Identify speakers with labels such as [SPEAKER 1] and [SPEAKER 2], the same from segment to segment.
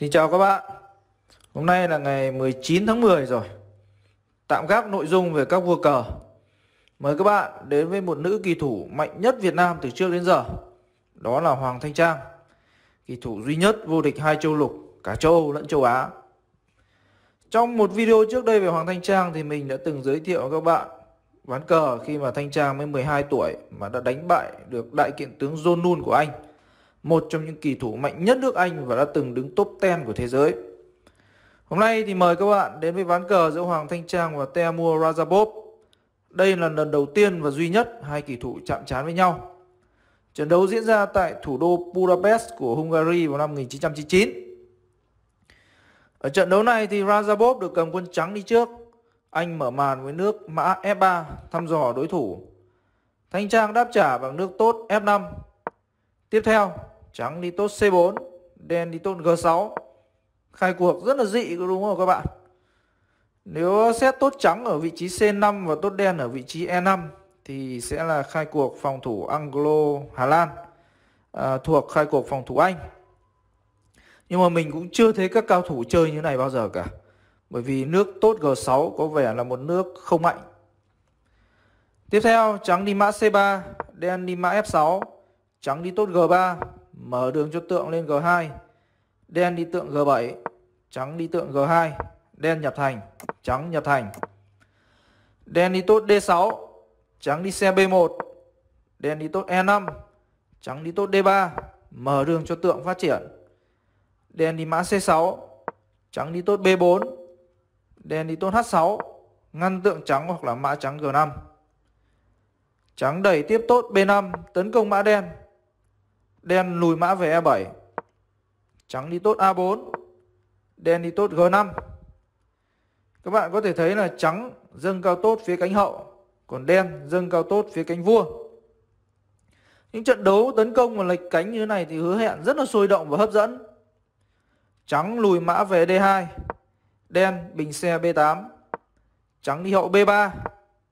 [SPEAKER 1] Xin chào các bạn Hôm nay là ngày 19 tháng 10 rồi Tạm gác nội dung về các vua cờ Mời các bạn đến với một nữ kỳ thủ mạnh nhất Việt Nam từ trước đến giờ Đó là Hoàng Thanh Trang Kỳ thủ duy nhất vô địch hai châu lục Cả châu Âu lẫn châu Á Trong một video trước đây về Hoàng Thanh Trang Thì mình đã từng giới thiệu các bạn Ván cờ khi mà Thanh Trang mới 12 tuổi Mà đã đánh bại được đại kiện tướng John Nun của Anh một trong những kỳ thủ mạnh nhất nước Anh và đã từng đứng top 10 của thế giới. Hôm nay thì mời các bạn đến với ván cờ giữa Hoàng Thanh Trang và Teamur Razabov. Đây là lần đầu tiên và duy nhất hai kỳ thủ chạm trán với nhau. Trận đấu diễn ra tại thủ đô Budapest của Hungary vào năm 1999. Ở trận đấu này thì Razabov được cầm quân trắng đi trước. Anh mở màn với nước mã F3 thăm dò đối thủ. Thanh Trang đáp trả bằng nước tốt F5. Tiếp theo, trắng đi tốt C4 đen đi tốt G6 khai cuộc rất là dị đúng không các bạn nếu xét tốt trắng ở vị trí C5 và tốt đen ở vị trí E5 thì sẽ là khai cuộc phòng thủ Anglo Hà Lan à, thuộc khai cuộc phòng thủ Anh nhưng mà mình cũng chưa thấy các cao thủ chơi như này bao giờ cả bởi vì nước tốt G6 có vẻ là một nước không mạnh tiếp theo trắng đi mã C3 đen đi mã F6 trắng đi tốt G3 Mở đường cho tượng lên G2. Đen đi tượng G7. Trắng đi tượng G2. Đen nhập thành. Trắng nhập thành. Đen đi tốt D6. Trắng đi xe B1. Đen đi tốt E5. Trắng đi tốt D3. Mở đường cho tượng phát triển. Đen đi mã C6. Trắng đi tốt B4. Đen đi tốt H6. Ngăn tượng trắng hoặc là mã trắng G5. Trắng đẩy tiếp tốt B5 tấn công mã đen Đen lùi mã về E7 Trắng đi tốt A4 Đen đi tốt G5 Các bạn có thể thấy là trắng dâng cao tốt phía cánh hậu Còn đen dâng cao tốt phía cánh vua Những trận đấu tấn công và lệch cánh như thế này thì hứa hẹn rất là sôi động và hấp dẫn Trắng lùi mã về D2 Đen bình xe B8 Trắng đi hậu B3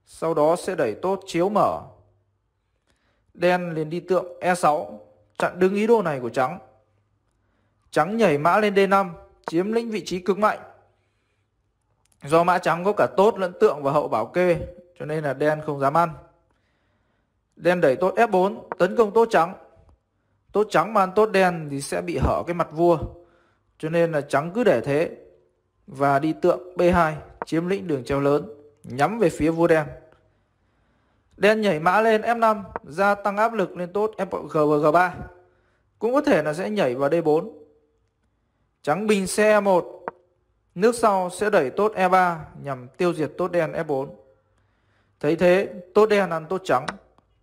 [SPEAKER 1] Sau đó sẽ đẩy tốt chiếu mở Đen liền đi tượng E6 chặn đứng ý đồ này của Trắng. Trắng nhảy mã lên D5, chiếm lĩnh vị trí cực mạnh. Do mã trắng có cả tốt lẫn tượng và hậu bảo kê, cho nên là đen không dám ăn. Đen đẩy tốt F4, tấn công tốt trắng. Tốt trắng mà ăn tốt đen thì sẽ bị hở cái mặt vua. Cho nên là trắng cứ để thế và đi tượng B2, chiếm lĩnh đường treo lớn, nhắm về phía vua đen. Đen nhảy mã lên F5 Gia tăng áp lực lên tốt FG và G3 Cũng có thể là sẽ nhảy vào D4 Trắng bình xe E1 Nước sau sẽ đẩy tốt E3 Nhằm tiêu diệt tốt đen F4 Thấy thế tốt đen ăn tốt trắng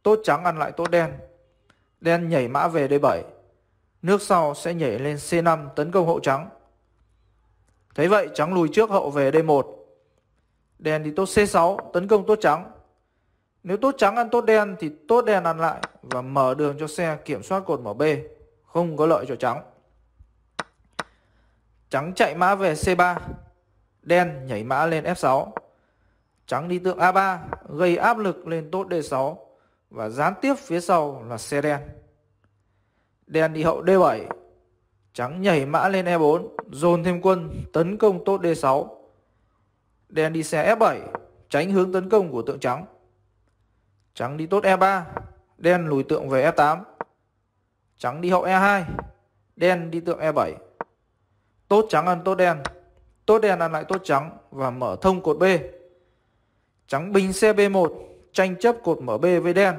[SPEAKER 1] Tốt trắng ăn lại tốt đen Đen nhảy mã về D7 Nước sau sẽ nhảy lên C5 tấn công hậu trắng Thấy vậy trắng lùi trước hậu về D1 Đen đi tốt C6 tấn công tốt trắng nếu tốt trắng ăn tốt đen thì tốt đen ăn lại và mở đường cho xe kiểm soát cột mở B, không có lợi cho trắng. Trắng chạy mã về C3, đen nhảy mã lên F6. Trắng đi tượng A3 gây áp lực lên tốt D6 và gián tiếp phía sau là xe đen. Đen đi hậu D7, trắng nhảy mã lên E4, dồn thêm quân tấn công tốt D6. Đen đi xe F7, tránh hướng tấn công của tượng trắng. Trắng đi tốt E3, đen lùi tượng về F8. E trắng đi hậu E2, đen đi tượng E7. Tốt trắng ăn tốt đen, tốt đen ăn lại tốt trắng và mở thông cột B. Trắng bình xe B1, tranh chấp cột mở B với đen.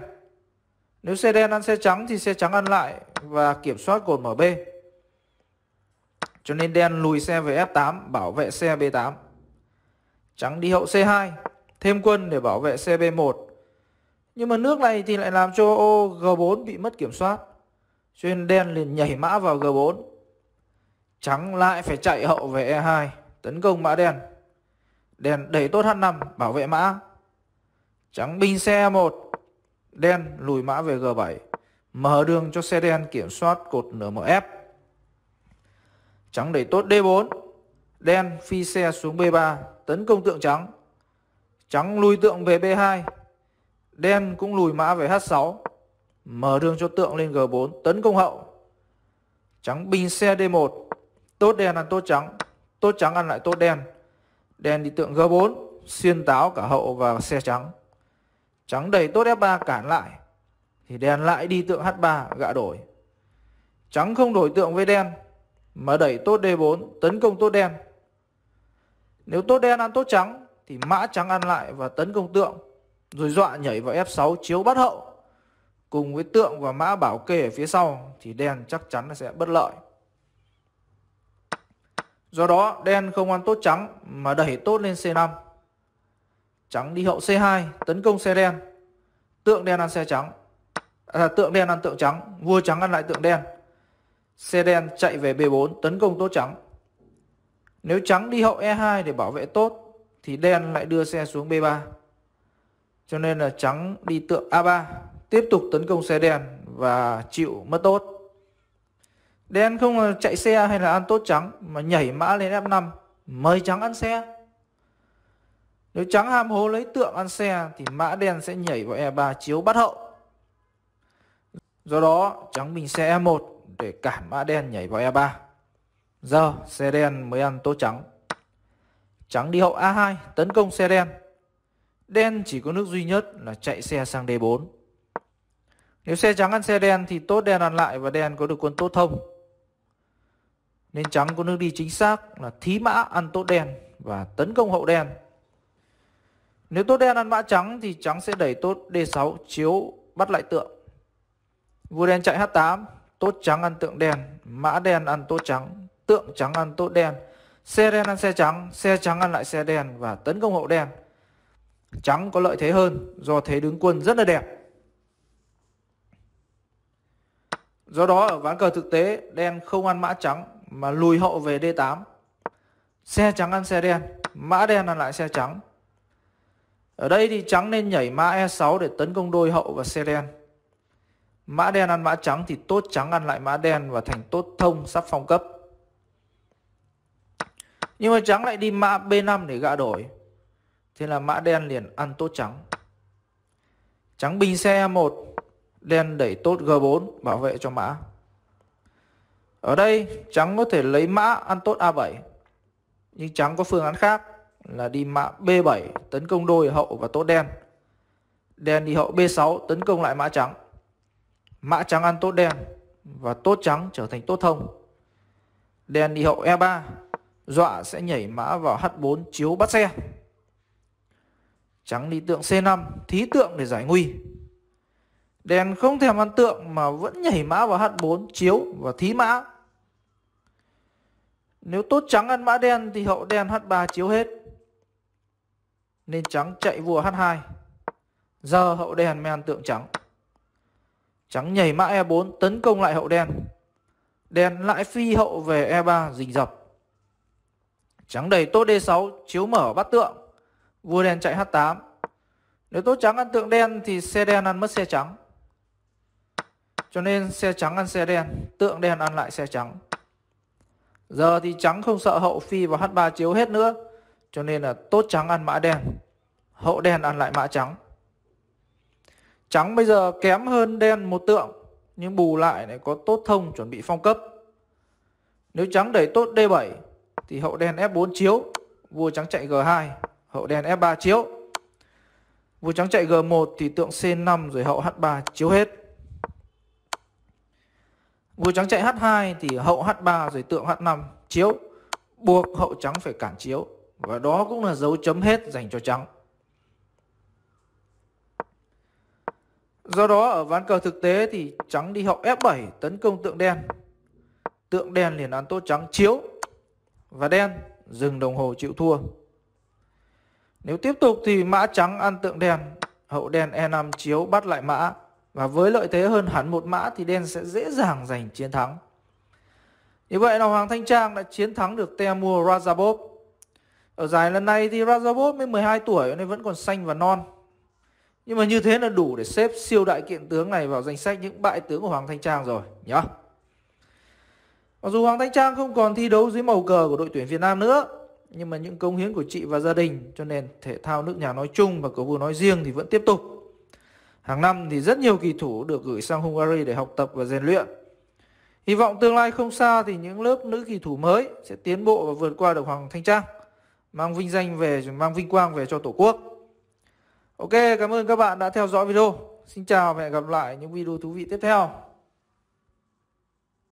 [SPEAKER 1] Nếu xe đen ăn xe trắng thì xe trắng ăn lại và kiểm soát cột mở B. Cho nên đen lùi xe về F8 bảo vệ xe B8. Trắng đi hậu C2, thêm quân để bảo vệ xe B1 nhưng mà nước này thì lại làm cho ô G4 bị mất kiểm soát. Cho nên đen liền nhảy mã vào G4. Trắng lại phải chạy hậu về E2, tấn công mã đen. Đen đẩy tốt H5, bảo vệ mã. Trắng binh xe 1, đen lùi mã về G7, mở đường cho xe đen kiểm soát cột NMF. Trắng đẩy tốt D4, đen phi xe xuống B3, tấn công tượng trắng. Trắng lùi tượng về B2, Đen cũng lùi mã về H6 Mở đường cho tượng lên G4 Tấn công hậu Trắng binh xe D1 Tốt đen ăn tốt trắng Tốt trắng ăn lại tốt đen Đen đi tượng G4 Xuyên táo cả hậu và xe trắng Trắng đẩy tốt F3 cản lại Thì đen lại đi tượng H3 gạ đổi Trắng không đổi tượng với đen Mà đẩy tốt D4 Tấn công tốt đen Nếu tốt đen ăn tốt trắng Thì mã trắng ăn lại và tấn công tượng rồi dọa nhảy vào F6 chiếu bắt hậu. Cùng với tượng và mã bảo kê ở phía sau thì đen chắc chắn là sẽ bất lợi. Do đó đen không ăn tốt trắng mà đẩy tốt lên C5. Trắng đi hậu C2 tấn công xe đen. Tượng đen ăn xe trắng. À, tượng đen ăn tượng trắng, vua trắng ăn lại tượng đen. Xe đen chạy về B4 tấn công tốt trắng. Nếu trắng đi hậu E2 để bảo vệ tốt thì đen lại đưa xe xuống B3. Cho nên là trắng đi tượng A3 tiếp tục tấn công xe đen và chịu mất tốt. Đen không chạy xe hay là ăn tốt trắng mà nhảy mã lên F5 mời trắng ăn xe. Nếu trắng ham hố lấy tượng ăn xe thì mã đen sẽ nhảy vào E3 chiếu bắt hậu. Do đó trắng bình xe E1 để cản mã đen nhảy vào E3. Giờ xe đen mới ăn tốt trắng. Trắng đi hậu A2 tấn công xe đen Đen chỉ có nước duy nhất là chạy xe sang D4. Nếu xe trắng ăn xe đen thì tốt đen ăn lại và đen có được quân tốt thông. Nên trắng có nước đi chính xác là thí mã ăn tốt đen và tấn công hậu đen. Nếu tốt đen ăn mã trắng thì trắng sẽ đẩy tốt D6 chiếu bắt lại tượng. Vua đen chạy H8, tốt trắng ăn tượng đen, mã đen ăn tốt trắng, tượng trắng ăn tốt đen, xe đen ăn xe trắng, xe trắng ăn lại xe đen và tấn công hậu đen. Trắng có lợi thế hơn do thế đứng quân rất là đẹp. Do đó ở ván cờ thực tế đen không ăn mã trắng mà lùi hậu về D8. Xe trắng ăn xe đen, mã đen ăn lại xe trắng. Ở đây thì trắng nên nhảy mã E6 để tấn công đôi hậu và xe đen. Mã đen ăn mã trắng thì tốt trắng ăn lại mã đen và thành tốt thông sắp phong cấp. Nhưng mà trắng lại đi mã B5 để gạ đổi. Thế là mã đen liền ăn tốt trắng Trắng bình xe 1 Đen đẩy tốt G4 Bảo vệ cho mã Ở đây trắng có thể lấy mã ăn tốt A7 Nhưng trắng có phương án khác Là đi mã B7 Tấn công đôi hậu và tốt đen Đen đi hậu B6 Tấn công lại mã trắng Mã trắng ăn tốt đen Và tốt trắng trở thành tốt thông Đen đi hậu E3 Dọa sẽ nhảy mã vào H4 chiếu bắt xe Trắng đi tượng C5 Thí tượng để giải nguy Đèn không thèm ăn tượng Mà vẫn nhảy mã vào H4 Chiếu và thí mã Nếu tốt trắng ăn mã đen Thì hậu đen H3 chiếu hết Nên trắng chạy vua H2 Giờ hậu đen mới ăn tượng trắng Trắng nhảy mã E4 Tấn công lại hậu đen Đen lại phi hậu về E3 rình dập Trắng đầy tốt D6 Chiếu mở bắt tượng Vua đen chạy H8 Nếu tốt trắng ăn tượng đen Thì xe đen ăn mất xe trắng Cho nên xe trắng ăn xe đen Tượng đen ăn lại xe trắng Giờ thì trắng không sợ hậu phi vào H3 chiếu hết nữa Cho nên là tốt trắng ăn mã đen Hậu đen ăn lại mã trắng Trắng bây giờ kém hơn đen một tượng Nhưng bù lại lại có tốt thông chuẩn bị phong cấp Nếu trắng đẩy tốt D7 Thì hậu đen F4 chiếu Vua trắng chạy G2 hậu đen F3 chiếu. Vua trắng chạy G1 thì tượng C5 rồi hậu H3 chiếu hết. Vua trắng chạy H2 thì hậu H3 rồi tượng H5 chiếu. Buộc hậu trắng phải cản chiếu. Và đó cũng là dấu chấm hết dành cho trắng. Do đó ở ván cờ thực tế thì trắng đi hậu F7 tấn công tượng đen. Tượng đen liền ăn tốt trắng chiếu. Và đen dừng đồng hồ chịu thua. Nếu tiếp tục thì mã trắng ăn tượng đen, hậu đen E5 chiếu bắt lại mã và với lợi thế hơn hẳn một mã thì đen sẽ dễ dàng giành chiến thắng. Như vậy là Hoàng Thanh Trang đã chiến thắng được Teamur Razabov. Ở giải lần này thì Razabov mới 12 tuổi nên vẫn còn xanh và non. Nhưng mà như thế là đủ để xếp siêu đại kiện tướng này vào danh sách những bại tướng của Hoàng Thanh Trang rồi nhá. Mặc dù Hoàng Thanh Trang không còn thi đấu dưới màu cờ của đội tuyển Việt Nam nữa nhưng mà những công hiến của chị và gia đình cho nền thể thao nước nhà nói chung và cầu vua nói riêng thì vẫn tiếp tục. Hàng năm thì rất nhiều kỳ thủ được gửi sang Hungary để học tập và rèn luyện. Hy vọng tương lai không xa thì những lớp nữ kỳ thủ mới sẽ tiến bộ và vượt qua được Hoàng Thanh Trang, mang vinh danh về mang vinh quang về cho Tổ quốc. Ok, cảm ơn các bạn đã theo dõi video. Xin chào và hẹn gặp lại những video thú vị tiếp theo.